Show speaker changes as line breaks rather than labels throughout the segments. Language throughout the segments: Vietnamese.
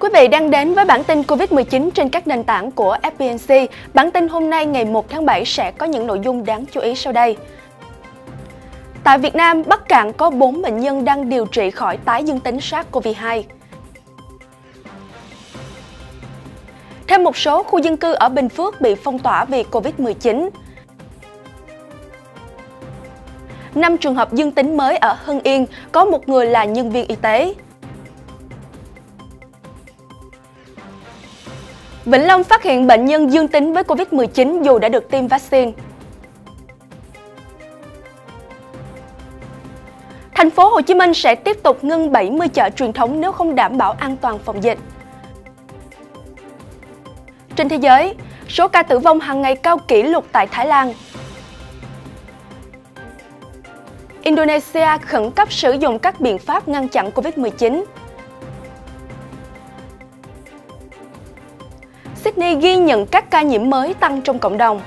Quý vị đang đến với bản tin COVID-19 trên các nền tảng của FPNC. Bản tin hôm nay ngày 1 tháng 7 sẽ có những nội dung đáng chú ý sau đây. Tại Việt Nam, Bắc Cạn có 4 bệnh nhân đang điều trị khỏi tái dương tính SARS-CoV-2. Thêm một số khu dân cư ở Bình Phước bị phong tỏa vì COVID-19. 5 trường hợp dương tính mới ở Hưng Yên, có một người là nhân viên y tế. Vĩnh Long phát hiện bệnh nhân dương tính với Covid-19 dù đã được tiêm vaccine. Thành phố Hồ Chí Minh sẽ tiếp tục ngưng 70 chợ truyền thống nếu không đảm bảo an toàn phòng dịch. Trên thế giới, số ca tử vong hàng ngày cao kỷ lục tại Thái Lan. Indonesia khẩn cấp sử dụng các biện pháp ngăn chặn Covid-19 Sydney ghi nhận các ca nhiễm mới tăng trong cộng đồng.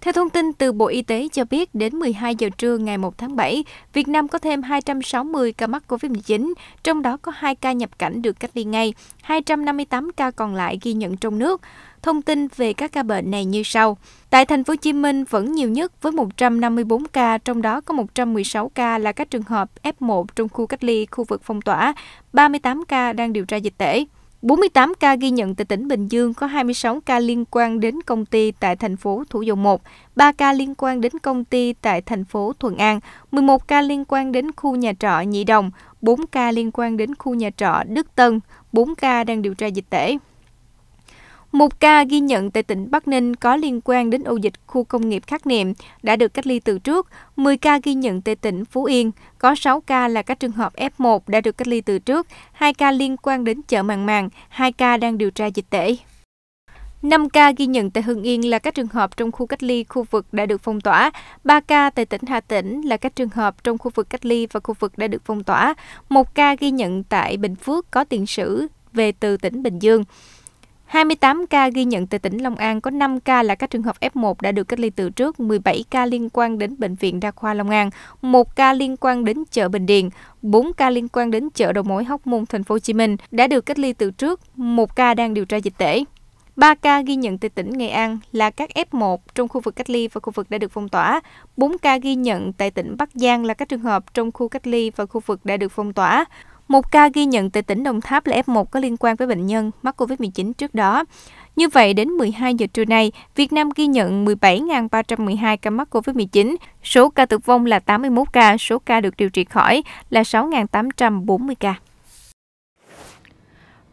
Theo thông tin từ Bộ Y tế cho biết, đến 12 giờ trưa ngày 1 tháng 7, Việt Nam có thêm 260 ca mắc COVID-19, trong đó có 2 ca nhập cảnh được cách ly ngay, 258 ca còn lại ghi nhận trong nước. Thông tin về các ca bệnh này như sau. Tại thành phố Hồ Chí Minh vẫn nhiều nhất với 154 ca, trong đó có 116 ca là các trường hợp F1 trong khu cách ly, khu vực phong tỏa, 38 ca đang điều tra dịch tễ. 48 ca ghi nhận tại tỉnh Bình Dương có 26 ca liên quan đến công ty tại thành phố Thủ Dầu Một, 3 ca liên quan đến công ty tại thành phố Thuận An, 11 ca liên quan đến khu nhà trọ Nhị Đồng, 4 ca liên quan đến khu nhà trọ Đức Tân, 4 ca đang điều tra dịch tễ. Một ca ghi nhận tại tỉnh Bắc Ninh có liên quan đến ổ dịch khu công nghiệp Khắc Niệm đã được cách ly từ trước, 10 ca ghi nhận tại tỉnh Phú Yên, có 6 ca là các trường hợp F1 đã được cách ly từ trước, 2 ca liên quan đến chợ Màng Màng, 2 ca đang điều tra dịch tễ. 5 ca ghi nhận tại Hưng Yên là các trường hợp trong khu cách ly khu vực đã được phong tỏa, 3 ca tại tỉnh Hà Tĩnh là các trường hợp trong khu vực cách ly và khu vực đã được phong tỏa, 1 ca ghi nhận tại Bình Phước có tiền sử về từ tỉnh Bình Dương. 28 ca ghi nhận tại tỉnh Long An, có 5 ca là các trường hợp F1 đã được cách ly từ trước, 17 ca liên quan đến Bệnh viện Đa khoa Long An, 1 ca liên quan đến chợ Bình Điền, 4 ca liên quan đến chợ đầu mối Hóc Môn, thành phố Hồ Chí Minh đã được cách ly từ trước, 1 ca đang điều tra dịch tễ. 3 ca ghi nhận tại tỉnh Nghệ An là các F1 trong khu vực cách ly và khu vực đã được phong tỏa. 4 ca ghi nhận tại tỉnh Bắc Giang là các trường hợp trong khu cách ly và khu vực đã được phong tỏa. Một ca ghi nhận tại tỉnh Đồng Tháp là F1 có liên quan với bệnh nhân mắc COVID-19 trước đó. Như vậy, đến 12 giờ trưa nay, Việt Nam ghi nhận 17.312 ca mắc COVID-19, số ca tử vong là 81 ca, số ca được điều trị khỏi là 6.840 ca.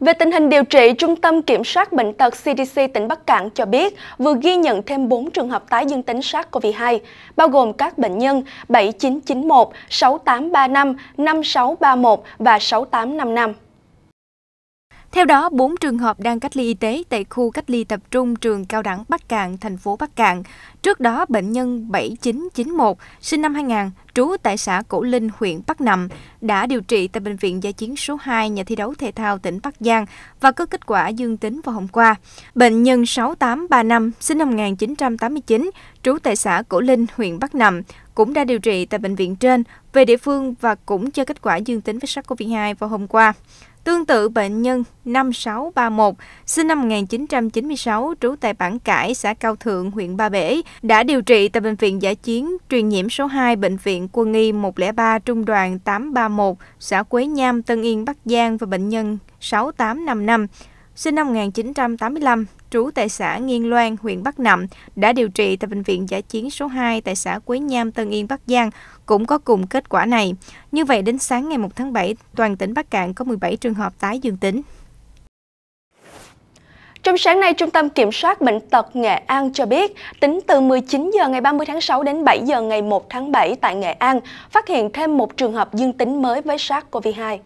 Về tình hình điều trị, Trung tâm Kiểm soát
Bệnh tật CDC tỉnh Bắc Cạn cho biết vừa ghi nhận thêm 4 trường hợp tái dương tính SARS-CoV-2, bao gồm các bệnh nhân 7991, 6835, 5631
và 6855. Theo đó, 4 trường hợp đang cách ly y tế tại khu cách ly tập trung trường cao đẳng Bắc Cạn, thành phố Bắc Cạn. Trước đó, bệnh nhân 7991, sinh năm 2000, trú tại xã Cổ Linh, huyện Bắc Nậm, đã điều trị tại Bệnh viện Gia chiến số 2 nhà thi đấu thể thao tỉnh Bắc Giang và có kết quả dương tính vào hôm qua. Bệnh nhân 6835, sinh năm 1989, trú tại xã Cổ Linh, huyện Bắc Nậm, cũng đã điều trị tại bệnh viện trên về địa phương và cũng cho kết quả dương tính với SARS-CoV-2 vào hôm qua. Tương tự bệnh nhân 5631, sinh năm 1996, trú tại Bản Cải, xã Cao Thượng, huyện Ba Bể, đã điều trị tại Bệnh viện Giả chiến truyền nhiễm số 2 Bệnh viện Quân y 103 Trung đoàn 831, xã Quế Nham, Tân Yên, Bắc Giang và bệnh nhân 6855, sinh năm 1985, trú tại xã Nghiên Loan, huyện Bắc Nậm, đã điều trị tại Bệnh viện Giả chiến số 2 tại xã Quế Nham, Tân Yên, Bắc Giang, cũng có cùng kết quả này. Như vậy, đến sáng ngày 1 tháng 7, toàn tỉnh Bắc Cạn có 17 trường hợp tái dương tính. Trong
sáng nay, Trung tâm Kiểm soát Bệnh tật Nghệ An cho biết, tính từ 19 giờ ngày 30 tháng 6 đến 7 giờ ngày 1 tháng 7 tại Nghệ An, phát hiện thêm một trường hợp dương tính mới với SARS-CoV-2.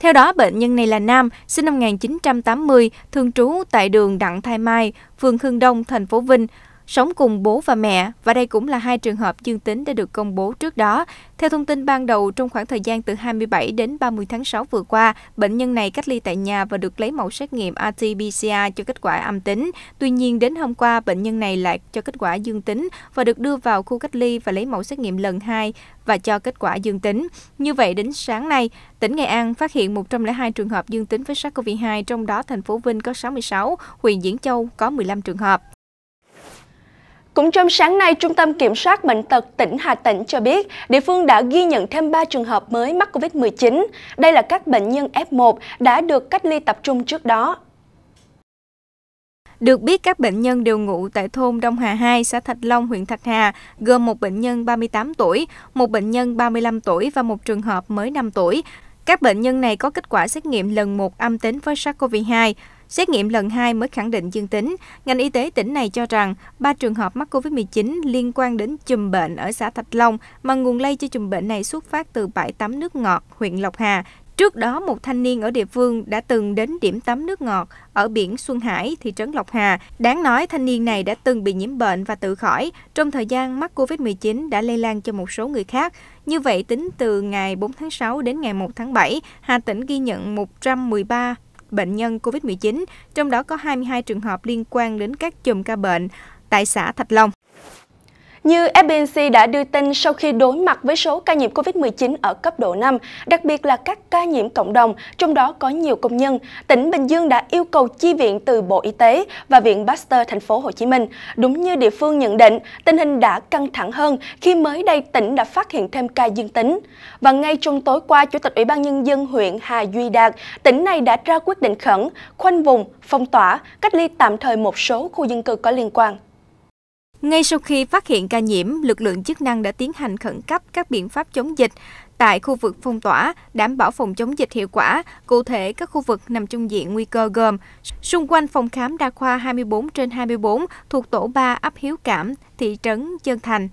Theo đó, bệnh nhân này là nam, sinh năm 1980, thường trú tại đường Đặng Thái Mai, phường Hương Đông, thành phố Vinh, sống cùng bố và mẹ và đây cũng là hai trường hợp dương tính đã được công bố trước đó. Theo thông tin ban đầu, trong khoảng thời gian từ 27 đến 30 tháng 6 vừa qua, bệnh nhân này cách ly tại nhà và được lấy mẫu xét nghiệm RT-PCR cho kết quả âm tính. Tuy nhiên, đến hôm qua, bệnh nhân này lại cho kết quả dương tính và được đưa vào khu cách ly và lấy mẫu xét nghiệm lần 2 và cho kết quả dương tính. Như vậy, đến sáng nay, tỉnh Nghệ An phát hiện 102 trường hợp dương tính với SARS-CoV-2, trong đó thành phố Vinh có 66, huyện Diễn Châu có 15 trường hợp. Cũng
trong sáng nay, Trung tâm Kiểm soát Bệnh tật tỉnh Hà Tĩnh cho biết, địa phương đã ghi nhận thêm 3 trường
hợp mới mắc COVID-19. Đây là các bệnh nhân F1 đã được cách ly tập trung trước đó. Được biết, các bệnh nhân đều ngụ tại thôn Đông Hà 2, xã Thạch Long, huyện Thạch Hà, gồm một bệnh nhân 38 tuổi, một bệnh nhân 35 tuổi và một trường hợp mới 5 tuổi. Các bệnh nhân này có kết quả xét nghiệm lần một âm tính với SARS-CoV-2. Xét nghiệm lần 2 mới khẳng định dương tính. Ngành y tế tỉnh này cho rằng ba trường hợp mắc COVID-19 liên quan đến chùm bệnh ở xã Thạch Long mà nguồn lây cho chùm bệnh này xuất phát từ bãi tắm nước ngọt huyện Lộc Hà. Trước đó, một thanh niên ở địa phương đã từng đến điểm tắm nước ngọt ở biển Xuân Hải, thị trấn Lộc Hà. Đáng nói, thanh niên này đã từng bị nhiễm bệnh và tự khỏi. Trong thời gian mắc COVID-19 đã lây lan cho một số người khác. Như vậy, tính từ ngày 4 tháng 6 đến ngày 1 tháng 7, Hà Tĩnh ghi nhận 113 bệnh nhân COVID-19, trong đó có 22 trường hợp liên quan đến các chùm ca bệnh tại xã Thạch Long. Như FBNC đã đưa tin sau khi đối mặt với số ca nhiễm COVID-19 ở cấp
độ 5, đặc biệt là các ca nhiễm cộng đồng, trong đó có nhiều công nhân, tỉnh Bình Dương đã yêu cầu chi viện từ Bộ Y tế và Viện Pasteur thành phố Hồ Chí Minh. Đúng như địa phương nhận định, tình hình đã căng thẳng hơn khi mới đây tỉnh đã phát hiện thêm ca dương tính. Và ngay trong tối qua, Chủ tịch Ủy ban Nhân dân huyện Hà Duy Đạt, tỉnh này đã ra quyết định khẩn, khoanh vùng, phong tỏa, cách ly tạm thời một số khu dân cư có liên quan. Ngay sau
khi phát hiện ca nhiễm, lực lượng chức năng đã tiến hành khẩn cấp các biện pháp chống dịch tại khu vực phong tỏa, đảm bảo phòng chống dịch hiệu quả, cụ thể các khu vực nằm trong diện nguy cơ gồm xung quanh phòng khám đa khoa 24 trên 24 thuộc tổ 3 ấp Hiếu Cảm, thị trấn Chân Thành.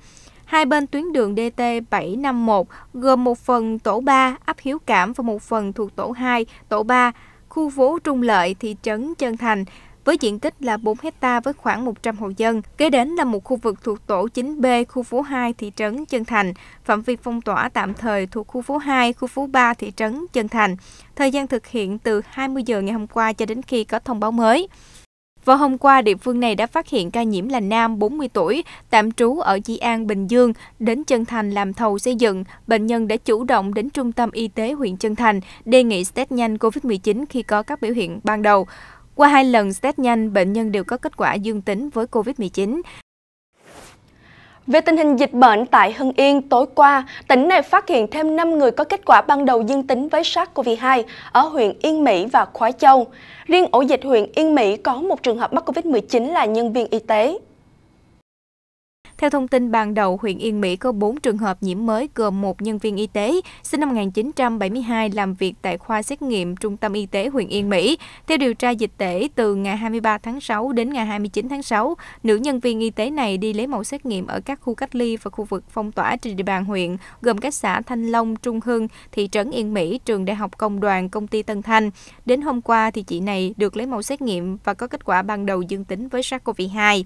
Hai bên tuyến đường DT 751 gồm một phần tổ 3 ấp Hiếu Cảm và một phần thuộc tổ 2, tổ 3, khu phố Trung Lợi, thị trấn Chân Thành, với diện tích là 4 hecta với khoảng 100 hộ dân. Kế đến là một khu vực thuộc tổ 9B, khu phố 2, thị trấn Chân Thành, phạm vi phong tỏa tạm thời thuộc khu phố 2, khu phố 3, thị trấn Chân Thành. Thời gian thực hiện từ 20 giờ ngày hôm qua cho đến khi có thông báo mới. Vào hôm qua, địa phương này đã phát hiện ca nhiễm là nam 40 tuổi, tạm trú ở Di An, Bình Dương, đến Chân Thành làm thầu xây dựng. Bệnh nhân đã chủ động đến Trung tâm Y tế huyện Chân Thành, đề nghị test nhanh COVID-19 khi có các biểu hiện ban đầu. Qua hai lần test nhanh, bệnh nhân đều có kết quả dương tính với COVID-19.
Về tình hình dịch bệnh tại Hưng Yên, tối qua, tỉnh này phát hiện thêm 5 người có kết quả ban đầu dương tính với SARS-CoV-2 ở huyện Yên Mỹ và Khói Châu. Riêng ổ
dịch huyện Yên Mỹ có một trường hợp mắc COVID-19 là nhân viên y tế. Theo thông tin ban đầu, huyện Yên Mỹ có 4 trường hợp nhiễm mới gồm một nhân viên y tế sinh năm 1972 làm việc tại khoa xét nghiệm Trung tâm Y tế huyện Yên Mỹ. Theo điều tra dịch tễ, từ ngày 23 tháng 6 đến ngày 29 tháng 6, nữ nhân viên y tế này đi lấy mẫu xét nghiệm ở các khu cách ly và khu vực phong tỏa trên địa bàn huyện, gồm các xã Thanh Long, Trung Hưng, thị trấn Yên Mỹ, trường Đại học Công đoàn, công ty Tân Thanh. Đến hôm qua thì chị này được lấy mẫu xét nghiệm và có kết quả ban đầu dương tính với SARS-CoV-2.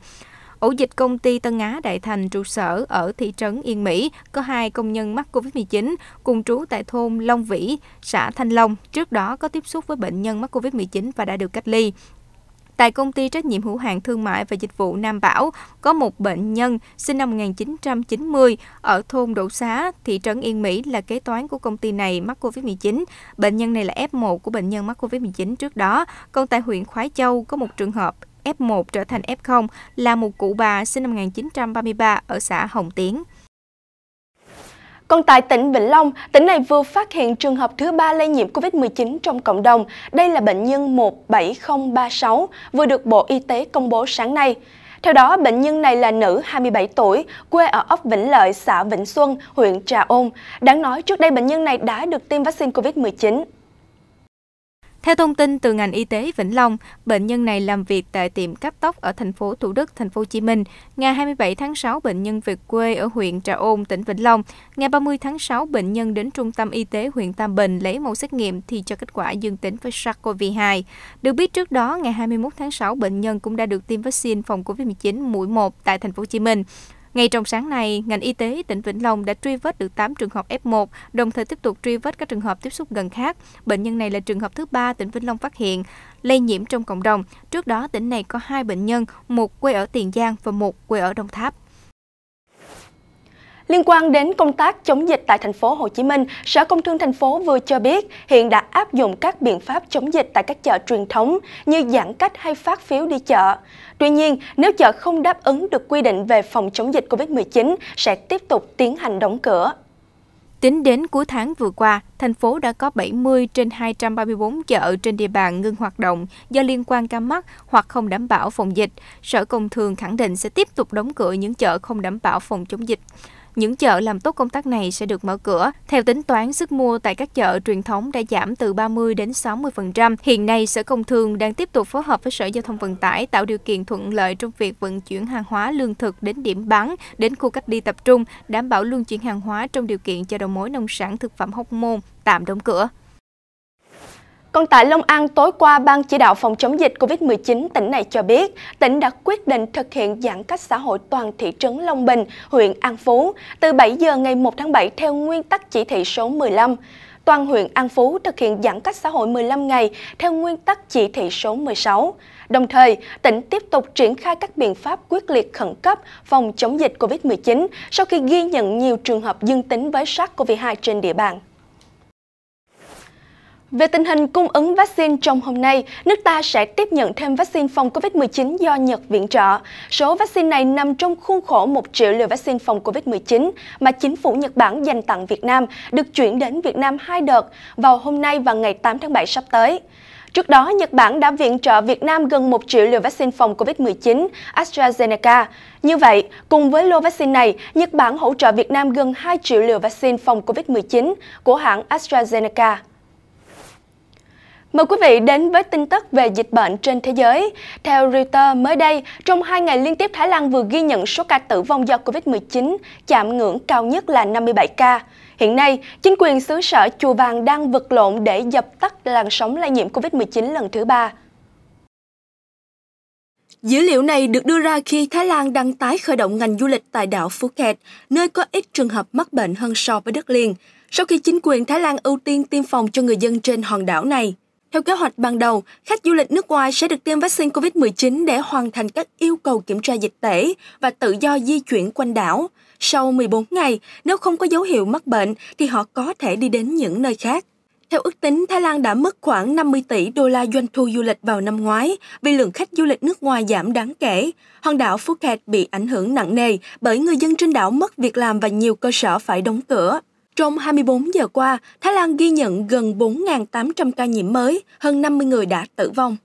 Ổ dịch công ty Tân Á Đại Thành trụ sở ở thị trấn Yên Mỹ có hai công nhân mắc COVID-19 cùng trú tại thôn Long Vĩ, xã Thanh Long, trước đó có tiếp xúc với bệnh nhân mắc COVID-19 và đã được cách ly. Tại công ty trách nhiệm hữu hạn thương mại và dịch vụ Nam Bảo, có một bệnh nhân sinh năm 1990 ở thôn Đỗ Xá, thị trấn Yên Mỹ là kế toán của công ty này mắc COVID-19. Bệnh nhân này là F1 của bệnh nhân mắc COVID-19 trước đó. Còn tại huyện Khói Châu có một trường hợp F1 trở thành F0 là một cụ bà sinh năm 1933 ở xã Hồng Tiến. Còn tại tỉnh Vĩnh Long, tỉnh này vừa
phát hiện trường hợp thứ ba lây nhiễm COVID-19 trong cộng đồng. Đây là bệnh nhân 17036, vừa được Bộ Y tế công bố sáng nay. Theo đó, bệnh nhân này là nữ 27 tuổi, quê ở ấp Vĩnh Lợi, xã Vĩnh Xuân, huyện Trà Ôn. Đáng nói, trước đây bệnh nhân này
đã được tiêm vaccine COVID-19. Theo thông tin từ ngành y tế Vĩnh Long, bệnh nhân này làm việc tại tiệm cắt tóc ở thành phố Thủ Đức, thành phố Hồ Chí Minh. Ngày 27 tháng 6, bệnh nhân về quê ở huyện Trà Ôn, tỉnh Vĩnh Long. Ngày 30 tháng 6, bệnh nhân đến trung tâm y tế huyện Tam Bình lấy mẫu xét nghiệm thì cho kết quả dương tính với SARS-CoV-2. Được biết trước đó, ngày 21 tháng 6, bệnh nhân cũng đã được tiêm vaccine phòng COVID-19 mũi 1 tại thành phố Hồ Chí Minh. Ngay trong sáng nay, ngành y tế tỉnh Vĩnh Long đã truy vết được 8 trường hợp F1, đồng thời tiếp tục truy vết các trường hợp tiếp xúc gần khác. Bệnh nhân này là trường hợp thứ ba tỉnh Vĩnh Long phát hiện lây nhiễm trong cộng đồng. Trước đó, tỉnh này có hai bệnh nhân, một quê ở Tiền Giang và một quê ở Đồng Tháp.
Liên quan đến công tác chống dịch tại thành phố Hồ Chí Minh, Sở Công Thương thành phố vừa cho biết hiện đã áp dụng các biện pháp chống dịch tại các chợ truyền thống như giãn cách hay phát phiếu đi chợ. Tuy nhiên, nếu chợ không đáp ứng được quy định về phòng
chống dịch COVID-19 sẽ tiếp tục tiến hành đóng cửa. Tính đến cuối tháng vừa qua, thành phố đã có 70 trên 234 chợ trên địa bàn ngưng hoạt động do liên quan ca mắc hoặc không đảm bảo phòng dịch. Sở Công Thương khẳng định sẽ tiếp tục đóng cửa những chợ không đảm bảo phòng chống dịch. Những chợ làm tốt công tác này sẽ được mở cửa. Theo tính toán, sức mua tại các chợ truyền thống đã giảm từ 30 đến 60%. Hiện nay, Sở Công Thương đang tiếp tục phối hợp với Sở Giao thông Vận tải tạo điều kiện thuận lợi trong việc vận chuyển hàng hóa lương thực đến điểm bán, đến khu cách ly tập trung, đảm bảo luân chuyển hàng hóa trong điều kiện cho đầu mối nông sản thực phẩm Hóc Môn tạm đóng cửa. Còn tại Long An, tối qua, Ban chỉ đạo phòng chống
dịch COVID-19 tỉnh này cho biết, tỉnh đã quyết định thực hiện giãn cách xã hội toàn thị trấn Long Bình, huyện An Phú, từ 7 giờ ngày 1 tháng 7 theo nguyên tắc chỉ thị số 15. Toàn huyện An Phú thực hiện giãn cách xã hội 15 ngày theo nguyên tắc chỉ thị số 16. Đồng thời, tỉnh tiếp tục triển khai các biện pháp quyết liệt khẩn cấp phòng chống dịch COVID-19 sau khi ghi nhận nhiều trường hợp dương tính với SARS-CoV-2 trên địa bàn. Về tình hình cung ứng vaccine trong hôm nay, nước ta sẽ tiếp nhận thêm vaccine phòng COVID-19 do Nhật viện trợ. Số vaccine này nằm trong khuôn khổ 1 triệu liều vaccine phòng COVID-19 mà chính phủ Nhật Bản dành tặng Việt Nam, được chuyển đến Việt Nam hai đợt vào hôm nay và ngày 8 tháng 7 sắp tới. Trước đó, Nhật Bản đã viện trợ Việt Nam gần 1 triệu liều vaccine phòng COVID-19 AstraZeneca. Như vậy, cùng với lô vaccine này, Nhật Bản hỗ trợ Việt Nam gần 2 triệu liều vaccine phòng COVID-19 của hãng AstraZeneca. Mời quý vị đến với tin tức về dịch bệnh trên thế giới. Theo Reuters, mới đây, trong hai ngày liên tiếp Thái Lan vừa ghi nhận số ca tử vong do COVID-19 chạm ngưỡng cao nhất là 57 ca. Hiện nay, chính quyền xứ sở Chùa Vàng đang vật lộn để dập tắt làn sóng lây nhiễm COVID-19 lần thứ ba. Dữ liệu này được đưa ra khi Thái Lan đang tái khởi động ngành du lịch tại đảo Phuket, nơi có ít trường hợp mắc bệnh hơn so với đất liền, sau khi chính quyền Thái Lan ưu tiên tiêm phòng cho người dân trên hòn đảo này. Theo kế hoạch ban đầu, khách du lịch nước ngoài sẽ được tiêm vaccine COVID-19 để hoàn thành các yêu cầu kiểm tra dịch tễ và tự do di chuyển quanh đảo. Sau 14 ngày, nếu không có dấu hiệu mắc bệnh thì họ có thể đi đến những nơi khác. Theo ước tính, Thái Lan đã mất khoảng 50 tỷ đô la doanh thu du lịch vào năm ngoái vì lượng khách du lịch nước ngoài giảm đáng kể. Hòn đảo Phuket bị ảnh hưởng nặng nề bởi người dân trên đảo mất việc làm và nhiều cơ sở phải đóng cửa. Trong 24 giờ qua, Thái Lan ghi nhận gần 4.800 ca nhiễm mới, hơn 50 người đã tử vong.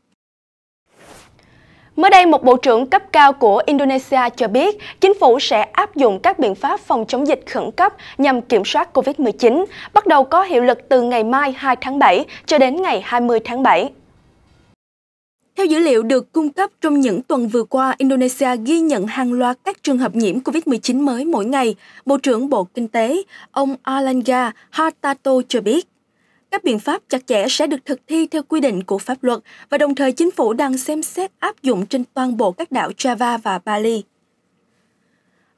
Mới đây, một bộ trưởng cấp cao của Indonesia cho biết chính phủ sẽ áp dụng các biện pháp phòng chống dịch khẩn cấp nhằm kiểm soát COVID-19, bắt đầu có hiệu lực từ ngày mai 2 tháng 7 cho đến ngày 20 tháng 7. Theo dữ liệu được cung cấp trong những tuần vừa qua, Indonesia ghi nhận hàng loạt các trường hợp nhiễm COVID-19 mới mỗi ngày, Bộ trưởng Bộ Kinh tế, ông Alanga Hartato cho biết. Các biện pháp chặt chẽ sẽ được thực thi theo quy định của pháp luật và đồng thời chính phủ đang xem xét áp dụng trên toàn bộ các đảo Java và Bali.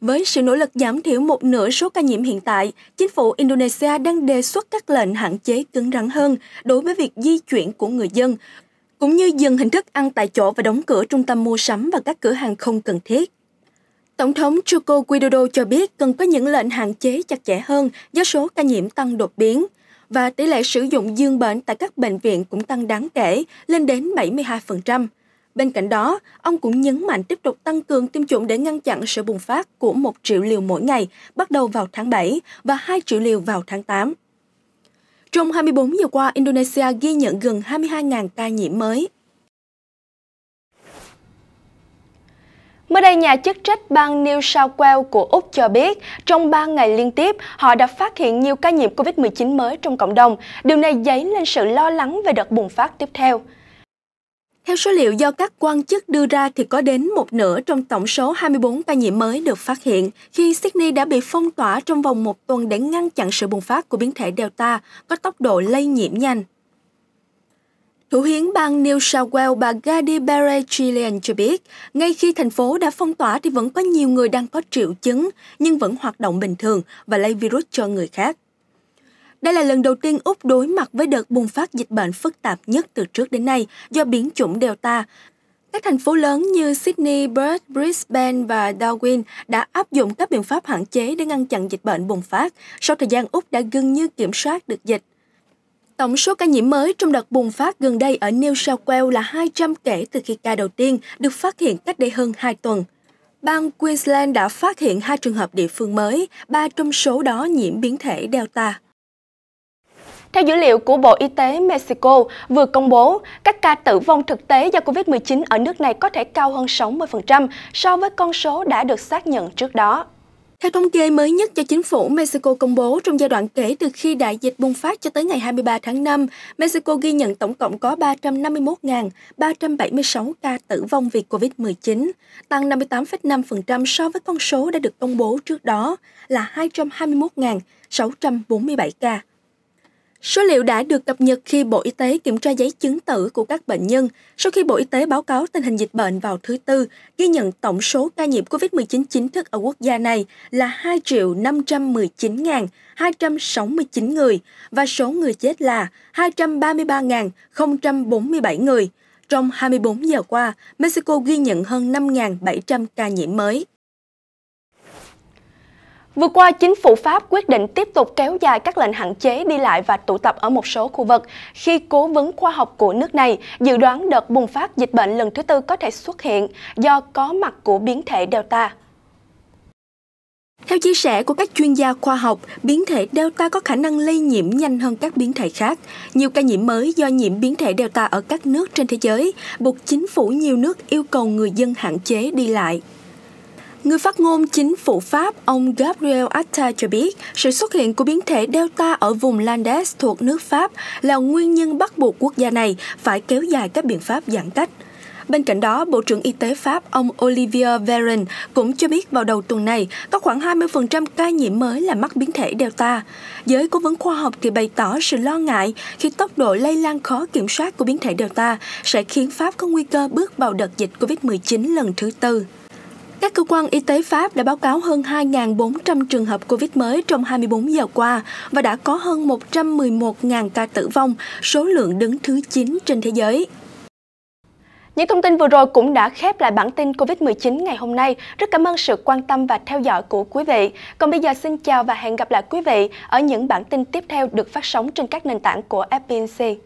Với sự nỗ lực giảm thiểu một nửa số ca nhiễm hiện tại, chính phủ Indonesia đang đề xuất các lệnh hạn chế cứng rắn hơn đối với việc di chuyển của người dân, cũng như dừng hình thức ăn tại chỗ và đóng cửa trung tâm mua sắm và các cửa hàng không cần thiết. Tổng thống Joko Widodo cho biết cần có những lệnh hạn chế chặt chẽ hơn do số ca nhiễm tăng đột biến và tỷ lệ sử dụng dương bệnh tại các bệnh viện cũng tăng đáng kể, lên đến 72%. Bên cạnh đó, ông cũng nhấn mạnh tiếp tục tăng cường tiêm chủng để ngăn chặn sự bùng phát của 1 triệu liều mỗi ngày bắt đầu vào tháng 7 và 2 triệu liều vào tháng 8. Trong 24 giờ qua, Indonesia ghi nhận gần 22.000 ca nhiễm mới. Mới đây, nhà chức trách bang New South Wales của Úc cho biết, trong 3 ngày liên tiếp, họ đã phát hiện nhiều ca nhiễm COVID-19 mới trong cộng đồng. Điều này dấy lên sự lo lắng về đợt bùng phát tiếp theo. Theo số liệu do các quan chức đưa ra thì có đến một nửa trong tổng số 24 ca nhiễm mới được phát hiện khi Sydney đã bị phong tỏa trong vòng một tuần để ngăn chặn sự bùng phát của biến thể Delta có tốc độ lây nhiễm nhanh. Thủ hiến bang New South Wales bà Gadi Berejiklian cho biết, ngay khi thành phố đã phong tỏa thì vẫn có nhiều người đang có triệu chứng nhưng vẫn hoạt động bình thường và lây virus cho người khác. Đây là lần đầu tiên Úc đối mặt với đợt bùng phát dịch bệnh phức tạp nhất từ trước đến nay do biến chủng Delta. Các thành phố lớn như Sydney, Perth, Brisbane và Darwin đã áp dụng các biện pháp hạn chế để ngăn chặn dịch bệnh bùng phát sau thời gian Úc đã gần như kiểm soát được dịch. Tổng số ca nhiễm mới trong đợt bùng phát gần đây ở New South Wales là 200 kể từ khi ca đầu tiên được phát hiện cách đây hơn 2 tuần. Bang Queensland đã phát hiện hai trường hợp địa phương mới, ba trong số đó nhiễm biến thể Delta. Theo dữ liệu của Bộ Y tế Mexico vừa công bố, các ca tử vong thực tế do COVID-19 ở nước này có thể cao hơn 60% so với con số đã được xác nhận trước đó. Theo thống kê mới nhất cho chính phủ Mexico công bố trong giai đoạn kể từ khi đại dịch bùng phát cho tới ngày 23 tháng 5, Mexico ghi nhận tổng cộng có 351.376 ca tử vong vì COVID-19, tăng 58,5% so với con số đã được công bố trước đó là 221.647 ca. Số liệu đã được cập nhật khi Bộ Y tế kiểm tra giấy chứng tử của các bệnh nhân sau khi Bộ Y tế báo cáo tình hình dịch bệnh vào thứ Tư, ghi nhận tổng số ca nhiễm COVID-19 chính thức ở quốc gia này là 2 519.269 người và số người chết là 233.047 người. Trong 24 giờ qua, Mexico ghi nhận hơn 5.700 ca nhiễm mới. Vừa qua, chính phủ Pháp quyết định tiếp tục kéo dài các lệnh hạn chế đi lại và tụ tập ở một số khu vực khi cố vấn khoa học của nước này dự đoán đợt bùng phát dịch bệnh lần thứ tư có thể xuất hiện do có mặt của biến thể Delta. Theo chia sẻ của các chuyên gia khoa học, biến thể Delta có khả năng lây nhiễm nhanh hơn các biến thể khác. Nhiều ca nhiễm mới do nhiễm biến thể Delta ở các nước trên thế giới buộc chính phủ nhiều nước yêu cầu người dân hạn chế đi lại. Người phát ngôn chính phủ Pháp ông Gabriel Attal cho biết sự xuất hiện của biến thể Delta ở vùng Landes thuộc nước Pháp là nguyên nhân bắt buộc quốc gia này phải kéo dài các biện pháp giãn cách. Bên cạnh đó, Bộ trưởng Y tế Pháp ông Olivier Véran cũng cho biết vào đầu tuần này có khoảng 20% ca nhiễm mới là mắc biến thể Delta. Giới cố vấn khoa học thì bày tỏ sự lo ngại khi tốc độ lây lan khó kiểm soát của biến thể Delta sẽ khiến Pháp có nguy cơ bước vào đợt dịch COVID-19 lần thứ tư. Các cơ quan y tế Pháp đã báo cáo hơn 2.400 trường hợp COVID mới trong 24 giờ qua và đã có hơn 111.000 ca tử vong, số lượng đứng thứ 9 trên thế giới. Những thông tin vừa rồi cũng đã khép lại bản tin COVID-19 ngày hôm nay. Rất cảm ơn sự quan tâm và theo dõi của quý vị. Còn bây giờ xin chào và hẹn gặp lại quý vị ở những bản tin tiếp theo được phát sóng trên các nền tảng của FPNC.